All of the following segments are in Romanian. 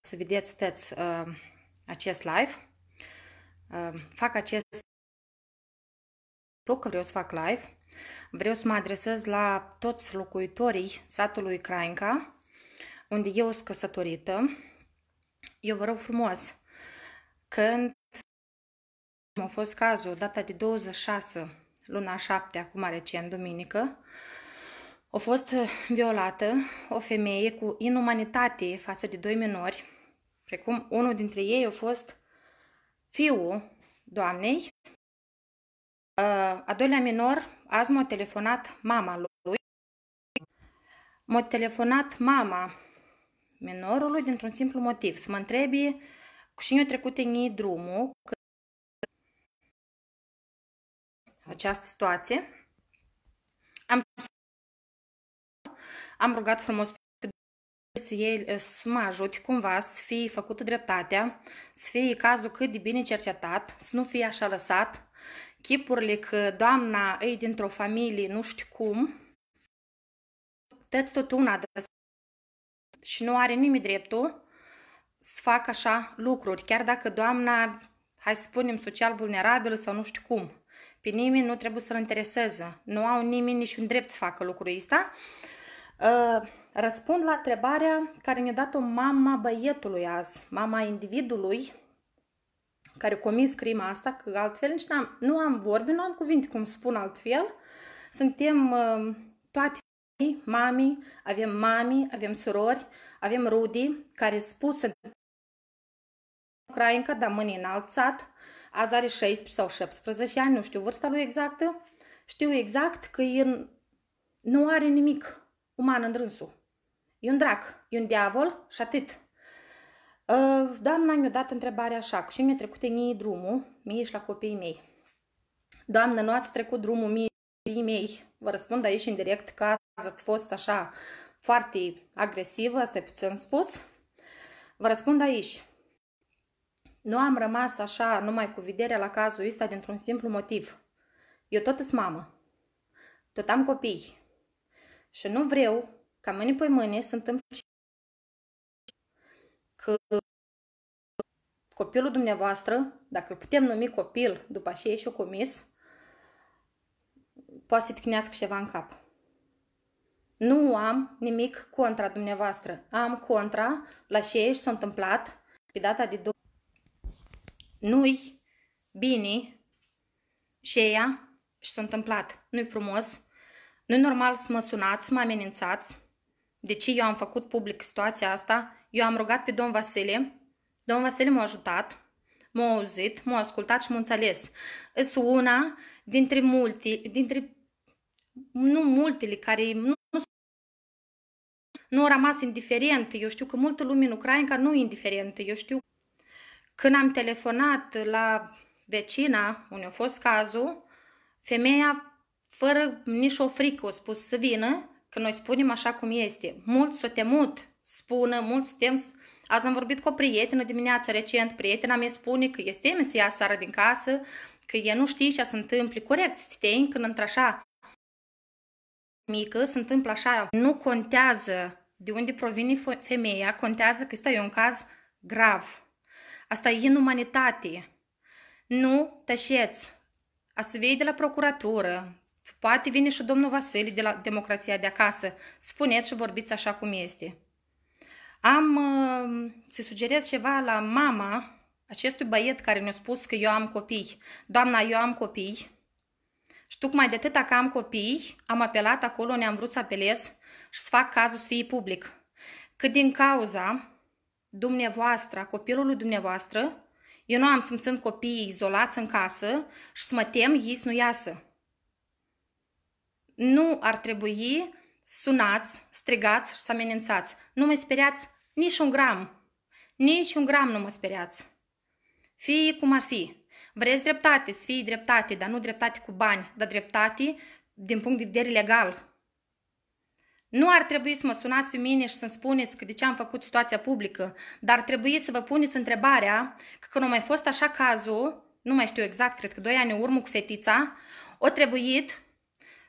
Să vedeți, uh, acest live. Uh, fac acest lucru că vreau să fac live. Vreau să mă adresez la toți locuitorii satului Crainca, unde eu sunt căsătorită. Eu vă rog frumos, când a fost cazul, data de 26 luna 7, acum recent, duminică, a fost eh, violată o femeie cu inumanitate față de doi minori, precum unul dintre ei a fost fiul doamnei. Eh, a doilea minor, azi m-a telefonat mama lui. M-a telefonat mama minorului dintr-un simplu motiv, să mă întrebi cine a trecut în ei drumul că această situație. Am am rugat frumos pe să, ei, eh, să mă ajute cumva să fie făcută dreptatea, să fie cazul cât de bine cercetat, să nu fie așa lăsat. Chipurile că doamna ei dintr-o familie nu știu cum, tăți tot una de și nu are nimeni dreptul să facă așa lucruri, chiar dacă doamna, hai să spunem, social vulnerabilă sau nu știu cum. Pe nimeni nu trebuie să-l intereseze. Nu au nimeni niciun drept să facă lucrul ăsta. Ă, răspund la întrebarea care ne-a dat-o mama băietului azi, mama individului care comis crima asta, că altfel nici am nu am vorbit nu am cuvinte cum spun altfel. Suntem uh, toate mami, avem mami, avem surori, avem rudi care spus în ucraincă, dar mâine în alt sat, azi are 16 sau 17 ani, nu știu vârsta lui exactă, știu exact că el nu are nimic uman în rânsul. E un drac, e un diavol și atât. Uh, doamna mi-a dat întrebarea așa, și mi-a trecut ei drumul, mie și la copiii mei. Doamnă, nu ați trecut drumul mie copiii mei? Vă răspund aici în direct că ați fost așa foarte agresivă, asta e puțin spus. Vă răspund aici. Nu am rămas așa numai cu vederea la cazul ăsta dintr-un simplu motiv. Eu tot sunt mamă. Tot am copii. Și nu vreau ca mâine pe mâine să întâmple că copilul dumneavoastră, dacă îl putem numi copil după ce o comis, poate să tâcnească ceva în cap. Nu am nimic contra dumneavoastră. Am contra la ce și s-a întâmplat pe data de două. Nu-i bine și ea și s-a întâmplat. Nu-i frumos, nu normal să mă sunați, să mă amenințați? De ce eu am făcut public situația asta? Eu am rugat pe domn Vasile. Domn Vasile m-a ajutat, m-a auzit, m-a ascultat și m-a înțeles. Îs una dintre multe, dintre nu multele care nu, nu, nu au rămas indiferent. Eu știu că multă lume în Ucraina nu e indiferentă. Eu știu când am telefonat la vecina, unde a fost cazul, femeia fără nici o frică, o spus să vină, că noi spunem așa cum este. Mulți s-au temut, spună, mulți tem. Azi am vorbit cu o prietenă dimineața recent, prietena mi-a spune că este teme să ia seara din casă, că e nu știe ce se întâmplă. Corect, să te când într-așa mică, se întâmplă așa. Nu contează de unde provine femeia, contează că este un caz grav. Asta e inumanitate. Nu tășeți. A să vei de la procuratură, Poate vine și domnul Vasile de la Democrația de acasă. Spuneți și vorbiți așa cum este. Am, uh, se sugerez ceva la mama acestui băiet care mi-a spus că eu am copii. Doamna, eu am copii. Și tocmai de atâta că am copii, am apelat acolo ne am vrut să apelez și să fac cazul să fie public. Că din cauza dumneavoastră, copilului dumneavoastră, eu nu am să copiii izolați în casă și să mă tem ei să nu iasă nu ar trebui sunați, strigați și să amenințați. Nu mă speriați nici un gram. Nici un gram nu mă speriați. Fie cum ar fi. Vreți dreptate, să fie dreptate, dar nu dreptate cu bani, dar dreptate din punct de vedere legal. Nu ar trebui să mă sunați pe mine și să-mi spuneți că de ce am făcut situația publică, dar ar trebui să vă puneți întrebarea că când a mai fost așa cazul, nu mai știu exact, cred că doi ani în urmă cu fetița, o trebuit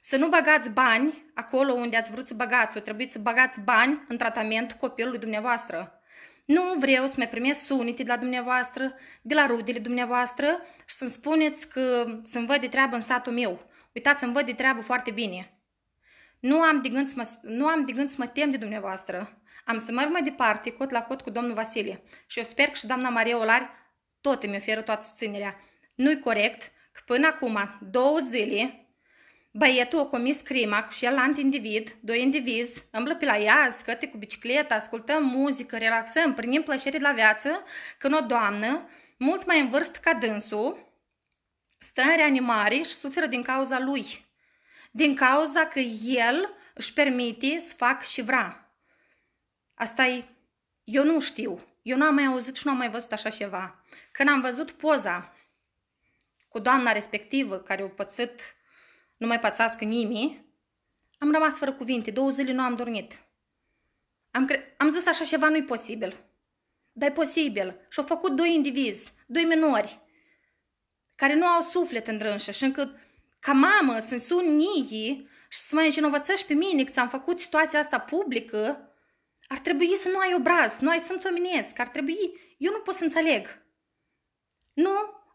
să nu băgați bani acolo unde ați vrut să băgați. O trebuie să băgați bani în tratamentul copilului dumneavoastră. Nu vreau să mai primesc sunete de la dumneavoastră, de la rudele dumneavoastră și să-mi spuneți că să-mi văd de treabă în satul meu. Uitați, să-mi văd de treabă foarte bine. Nu am de gând să mă, nu am de gând să mă tem de dumneavoastră. Am să merg mai departe, cot la cot cu domnul Vasile. Și eu sper că și doamna Maria Olari tot îmi oferă toată susținerea. Nu-i corect că până acum, două zile, Băietul a comis crima cu la individ, doi indivizi, îmblă pe la ea, scăte cu bicicleta, ascultăm muzică, relaxăm, primim plăcere la viață, când o doamnă, mult mai în vârstă ca dânsul, stă în reanimare și suferă din cauza lui. Din cauza că el își permite să fac și vrea. Asta e... Eu nu știu. Eu nu am mai auzit și nu am mai văzut așa ceva. Când am văzut poza cu doamna respectivă care o pățit nu mai pățească nimeni, am rămas fără cuvinte, două zile nu am dormit. Am, cre- am zis așa ceva nu-i posibil. Dar e posibil. Și-au făcut doi indivizi, doi minori, care nu au suflet în drânșă și încât ca mamă să-mi sun ei și să mă învinovățești pe mine că am făcut situația asta publică, ar trebui să nu ai obraz, nu ai să-mi ar trebui... Eu nu pot să înțeleg. Nu,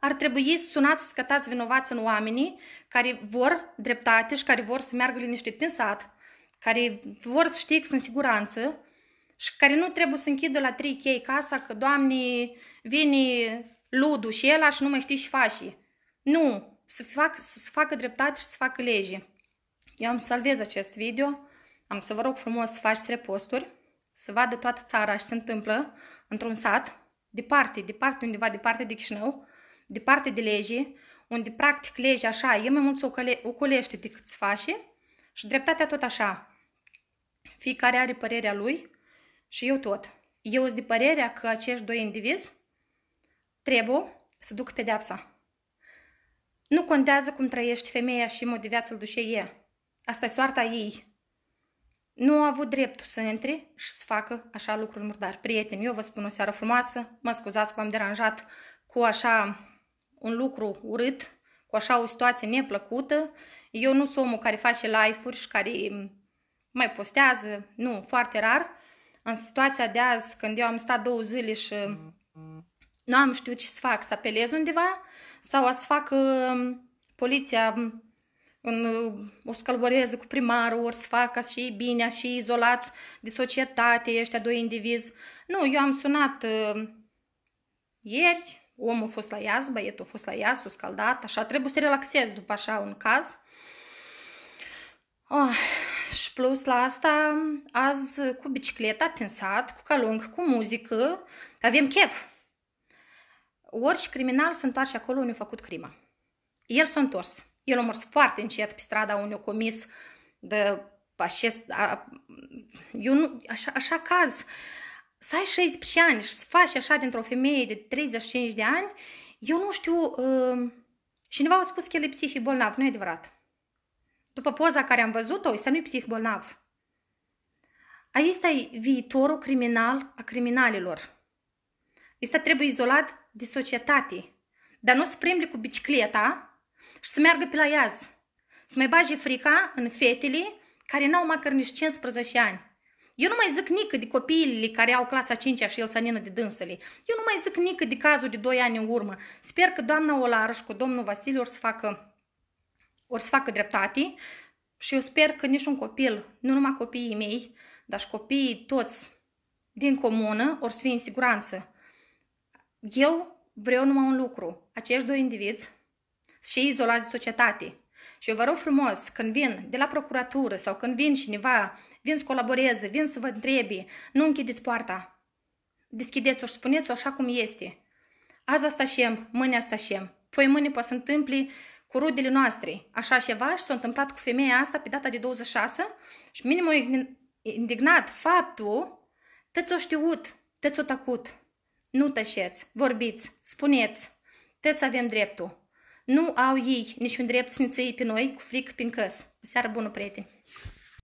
ar trebui să sunați să scătați vinovați în oamenii care vor dreptate și care vor să meargă liniștit prin sat, care vor să știe că sunt în siguranță și care nu trebuie să închidă la 3 chei casa că, doamne, vine ludu și el și nu mai știi și fașii. Nu, să, fac, să facă dreptate și să facă lege. Eu am să salvez acest video, am să vă rog frumos să faci reposturi, să vadă toată țara și se întâmplă într-un sat, departe, departe undeva, departe de Chișinău, departe de lege, unde practic legea așa e mai mult să o ocolește decât să face și dreptatea tot așa. Fiecare are părerea lui și eu tot. Eu sunt de părerea că acești doi indivizi trebuie să duc pedeapsa. Nu contează cum trăiești femeia și modul de viață îl duce ea. Asta e soarta ei. Nu a avut dreptul să intre și să facă așa lucruri murdari. Prieteni, eu vă spun o seară frumoasă, mă scuzați că v-am deranjat cu așa un lucru urât, cu așa o situație neplăcută, eu nu sunt omul care face live-uri și care mai postează, nu, foarte rar. În situația de azi, când eu am stat două zile și nu am știut ce să fac, să apelez undeva sau să fac uh, poliția um, în, o scălborez cu primarul, ori să facă și bine, și izolați de societate, ăștia doi indivizi. Nu, eu am sunat uh, ieri, omul a fost la iaz, băietul a fost la iaz, s-a scaldat, așa, trebuie să te relaxezi după așa un caz. Oh, și plus la asta, azi cu bicicleta, sat, cu calung, cu muzică, avem chef. Orice criminal se întoarce acolo unde a făcut crima. El s-a întors. El a mers foarte încet pe strada unde a comis de acest... A, eu nu, așa, așa caz să ai 16 ani și să faci așa dintr-o femeie de 35 de ani, eu nu știu, uh, cineva a spus că el e psihic bolnav, nu e adevărat. După poza care am văzut-o, este nu e psihic bolnav. Aici e viitorul criminal a criminalilor. Este trebuie izolat de societate. Dar nu spremble cu bicicleta și să meargă pe la iaz. Să mai bage frica în fetele care n-au măcar nici 15 ani. Eu nu mai zic nică de copiii care au clasa 5 și el să nină de dânsăle. Eu nu mai zic nică de cazul de 2 ani în urmă. Sper că doamna Olară și cu domnul Vasile or să facă, or să facă dreptate și eu sper că niciun copil, nu numai copiii mei, dar și copiii toți din comună, or să fie în siguranță. Eu vreau numai un lucru. Acești doi indivizi și izolați de societate. Și eu vă rog frumos, când vin de la procuratură sau când vin cineva vin să colaboreze, vin să vă întrebi, nu închideți poarta. Deschideți-o și spuneți-o așa cum este. Azi asta șem, mâine asta șem. Poi mâine poate să întâmpli cu rudele noastre. Așa ceva și s-a întâmplat cu femeia asta pe data de 26 și minim indignat faptul că ți-o știut, te ți-o tăcut, Nu tășeți, vorbiți, spuneți, te ți avem dreptul. Nu au ei niciun drept să ne pe noi cu fric prin căs. seară bună, prieteni!